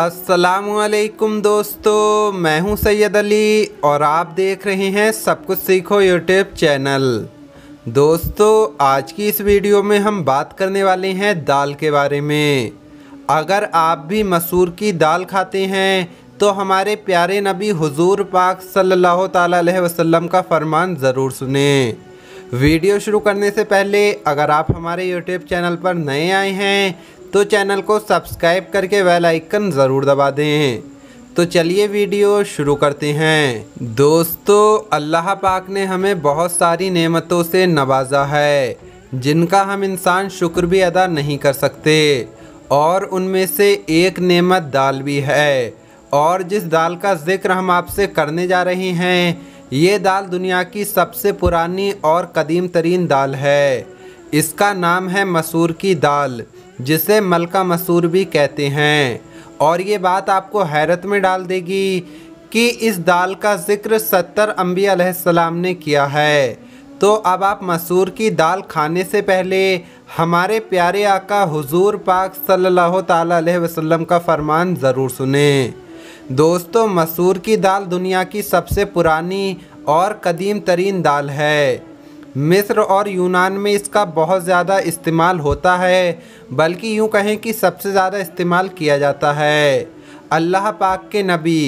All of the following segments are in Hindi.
असलकुम दोस्तों मैं हूं सैयद अली और आप देख रहे हैं सब कुछ सीखो यूट्यूब चैनल दोस्तों आज की इस वीडियो में हम बात करने वाले हैं दाल के बारे में अगर आप भी मसूर की दाल खाते हैं तो हमारे प्यारे नबी हुजूर पाक सल्लल्लाहु अलैहि वसल्लम का फरमान ज़रूर सुने वीडियो शुरू करने से पहले अगर आप हमारे यूट्यूब चैनल पर नए आए हैं तो चैनल को सब्सक्राइब करके बेल आइकन ज़रूर दबा दें तो चलिए वीडियो शुरू करते हैं दोस्तों अल्लाह पाक ने हमें बहुत सारी नेमतों से नवाजा है जिनका हम इंसान शुक्र भी अदा नहीं कर सकते और उनमें से एक नेमत दाल भी है और जिस दाल का ज़िक्र हम आपसे करने जा रहे हैं ये दाल दुनिया की सबसे पुरानी और कदीम तरीन दाल है इसका नाम है मसूर की दाल जिसे मलका मसूर भी कहते हैं और ये बात आपको हैरत में डाल देगी कि इस दाल का ज़िक्र सत्तर अम्बियाम ने किया है तो अब आप मसूर की दाल खाने से पहले हमारे प्यारे आका हुजूर पाक सल्लल्लाहु अलैहि वसल्लम का फरमान ज़रूर सुने दोस्तों मसूर की दाल दुनिया की सबसे पुरानी और कदीम तरीन दाल है मिस्र और यूनान में इसका बहुत ज़्यादा इस्तेमाल होता है बल्कि यूँ कहें कि सबसे ज़्यादा इस्तेमाल किया जाता है अल्लाह पाक के नबी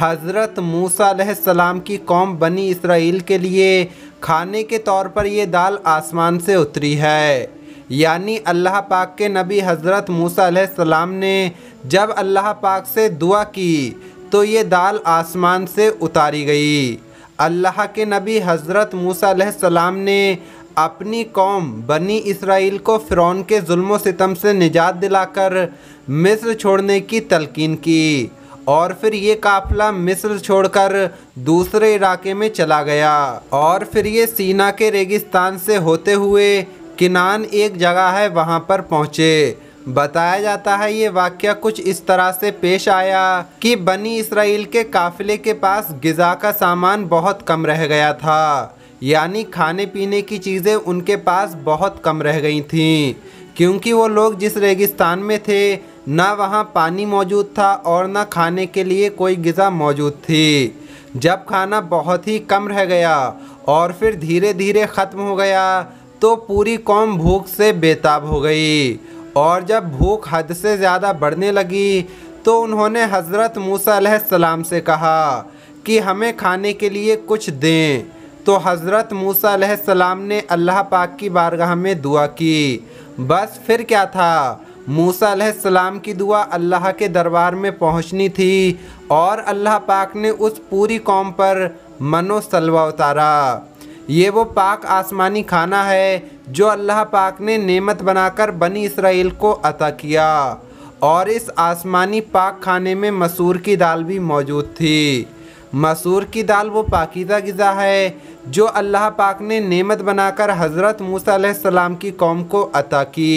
हज़रत मूसा सलाम की कौम बनी इसराइल के लिए खाने के तौर पर ये दाल आसमान से उतरी है यानी अल्लाह पाक के नबी हज़रत मूसा सलाम ने जब अल्लाह पाक से दुआ की तो ये दाल आसमान से उतारी गई अल्लाह के नबी हज़रत मूसा सलाम ने अपनी कौम बनी इसराइल को फ़िरौन के जुल्म सितम से निजात दिलाकर मिस्र छोड़ने की तलकिन की और फिर ये काफिला मिस्र छोड़कर दूसरे इलाके में चला गया और फिर ये सीना के रेगिस्तान से होते हुए किनान एक जगह है वहाँ पर पहुँचे बताया जाता है ये वाक्य कुछ इस तरह से पेश आया कि बनी इसराइल के काफिले के पास गज़ा का सामान बहुत कम रह गया था यानी खाने पीने की चीज़ें उनके पास बहुत कम रह गई थीं क्योंकि वो लोग जिस रेगिस्तान में थे ना वहाँ पानी मौजूद था और ना खाने के लिए कोई गज़ा मौजूद थी जब खाना बहुत ही कम रह गया और फिर धीरे धीरे ख़त्म हो गया तो पूरी कौम भूख से बेताब हो गई और जब भूख हद से ज़्यादा बढ़ने लगी तो उन्होंने हज़रत मूसा सलाम से कहा कि हमें खाने के लिए कुछ दें तो हज़रत मूसा सलाम ने अल्लाह पाक की बारगाह में दुआ की बस फिर क्या था मूसा सलाम की दुआ अल्लाह के दरबार में पहुंचनी थी और अल्लाह पाक ने उस पूरी कौम पर मनोसलवा उतारा ये वो पाक आसमानी खाना है जो अल्लाह पाक ने नेमत बनाकर बनी इसराइल को अता किया और इस आसमानी पाक खाने में मसूर की दाल भी मौजूद थी मसूर की दाल वो पाकिदा गज़ा है जो अल्लाह पाक ने नेमत बनाकर हज़रत सलाम की कौम को अता की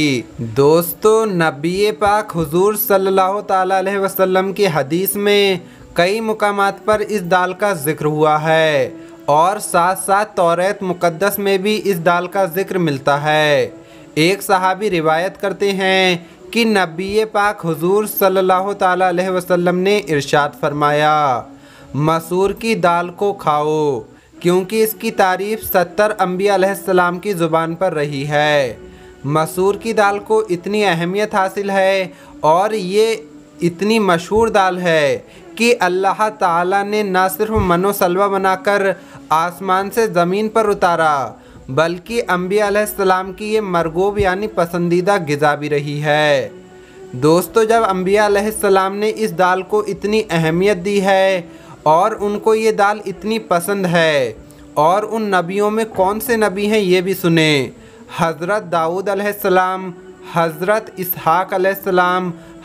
दोस्तों नबी पाक हुजूर सल्लल्लाहु अलैहि वसल्लम की हदीस में कई मकाम पर इस दाल का ज़िक्र हुआ है और साथ साथ तौरत मुकद्दस में भी इस दाल का जिक्र मिलता है एक सहाबी रिवायत करते हैं कि नबी पाक हुजूर सल्लल्लाहु अलैहि वसल्लम ने इरशाद फरमाया मसूर की दाल को खाओ क्योंकि इसकी तारीफ़ सत्तर अम्बियाम की ज़ुबान पर रही है मसूर की दाल को इतनी अहमियत हासिल है और ये इतनी मशहूर दाल है कि अल्लाह ताला ने ना सिर्फ मनोसलवा बनाकर आसमान से ज़मीन पर उतारा बल्कि अम्बी की ये मरगोब यानी पसंदीदा गज़ा भी रही है दोस्तों जब अम्बिया ने इस दाल को इतनी अहमियत दी है और उनको ये दाल इतनी पसंद है और उन नबियों में कौन से नबी हैं ये भी सुने हज़रत दाऊद सलाम हज़रत इसहाक़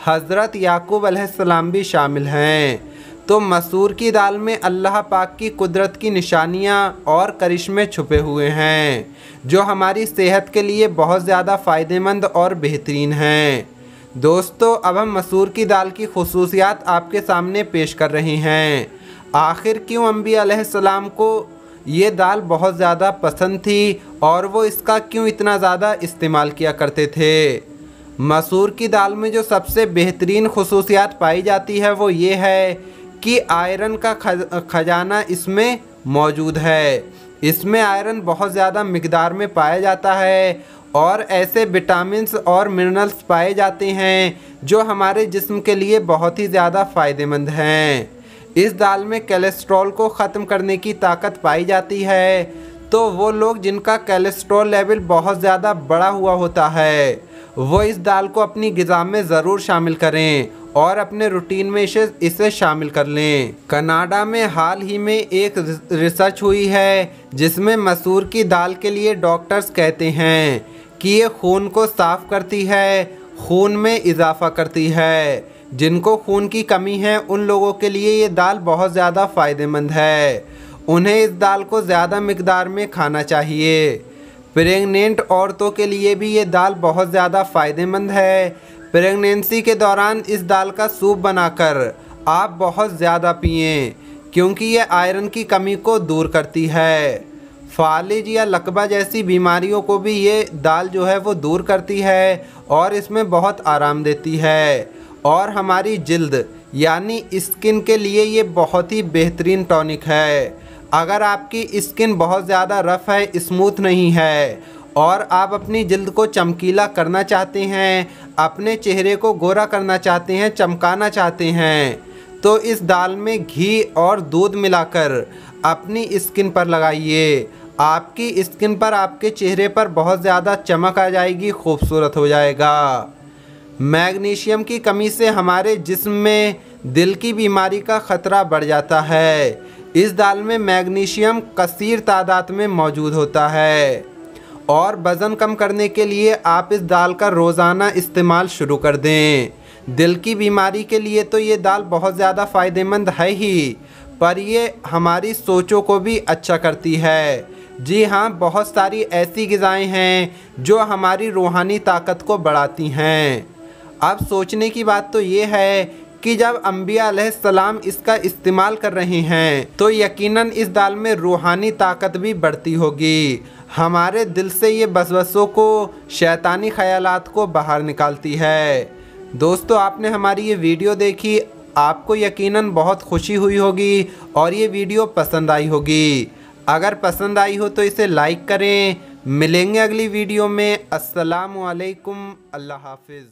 हज़रत याकूब सलाम भी शामिल हैं तो मसूर की दाल में अल्लाह पाक की कुदरत की निशानियाँ और करिश्मे छुपे हुए हैं जो हमारी सेहत के लिए बहुत ज़्यादा फ़ायदेमंद और बेहतरीन हैं दोस्तों अब हम मसूर की दाल की खसूसियात आपके सामने पेश कर रहे हैं आखिर क्यों अम्बी आसमाम को ये दाल बहुत ज़्यादा पसंद थी और वो इसका क्यों इतना ज़्यादा इस्तेमाल किया करते थे मसूर की दाल में जो सबसे बेहतरीन खसूसियात पाई जाती है वो ये है कि आयरन का खजाना इसमें मौजूद है इसमें आयरन बहुत ज़्यादा मकदार में पाया जाता है और ऐसे विटामिन और मिनरल्स पाए जाते हैं जो हमारे जिस्म के लिए बहुत ही ज़्यादा फ़ायदेमंद हैं इस दाल में कैलेस्ट्रॉल को ख़त्म करने की ताकत पाई जाती है तो वो लोग जिनका कैलेस्ट्रॉल लेवल बहुत ज़्यादा बड़ा हुआ होता है वो इस दाल को अपनी गज़ा में ज़रूर शामिल करें और अपने रूटीन में इसे इसे शामिल कर लें कनाडा में हाल ही में एक रिसर्च हुई है जिसमें मसूर की दाल के लिए डॉक्टर्स कहते हैं कि ये खून को साफ करती है खून में इजाफा करती है जिनको खून की कमी है उन लोगों के लिए ये दाल बहुत ज़्यादा फ़ायदेमंद है उन्हें इस दाल को ज़्यादा मकदार में खाना चाहिए प्रेग्नेंट औरतों के लिए भी ये दाल बहुत ज़्यादा फ़ायदेमंद है प्रेगनेंसी के दौरान इस दाल का सूप बनाकर आप बहुत ज़्यादा पिए क्योंकि यह आयरन की कमी को दूर करती है फालिज या लकबा जैसी बीमारियों को भी ये दाल जो है वो दूर करती है और इसमें बहुत आराम देती है और हमारी जल्द यानी स्किन के लिए ये बहुत ही बेहतरीन टॉनिक है अगर आपकी स्किन बहुत ज़्यादा रफ़ है स्मूथ नहीं है और आप अपनी जल्द को चमकीला करना चाहते हैं अपने चेहरे को गोरा करना चाहते हैं चमकाना चाहते हैं तो इस दाल में घी और दूध मिलाकर अपनी स्किन पर लगाइए आपकी स्किन पर आपके चेहरे पर बहुत ज़्यादा चमक आ जाएगी खूबसूरत हो जाएगा मैग्नीशियम की कमी से हमारे जिस्म में दिल की बीमारी का ख़तरा बढ़ जाता है इस दाल में मैग्नीशियम कसीर तादाद में मौजूद होता है और वज़न कम करने के लिए आप इस दाल का रोज़ाना इस्तेमाल शुरू कर दें दिल की बीमारी के लिए तो ये दाल बहुत ज़्यादा फ़ायदेमंद है ही पर ये हमारी सोचों को भी अच्छा करती है जी हाँ बहुत सारी ऐसी गज़ाएँ हैं जो हमारी रूहानी ताकत को बढ़ाती हैं अब सोचने की बात तो ये है कि जब अम्बिया सलाम इसका इस्तेमाल कर रहे हैं तो यकीनन इस दाल में रूहानी ताकत भी बढ़ती होगी हमारे दिल से ये बसबसों को शैतानी ख्यालात को बाहर निकालती है दोस्तों आपने हमारी ये वीडियो देखी आपको यकीनन बहुत खुशी हुई होगी और ये वीडियो पसंद आई होगी अगर पसंद आई हो तो इसे लाइक करें मिलेंगे अगली वीडियो में असलकम अल्लाह हाफिज़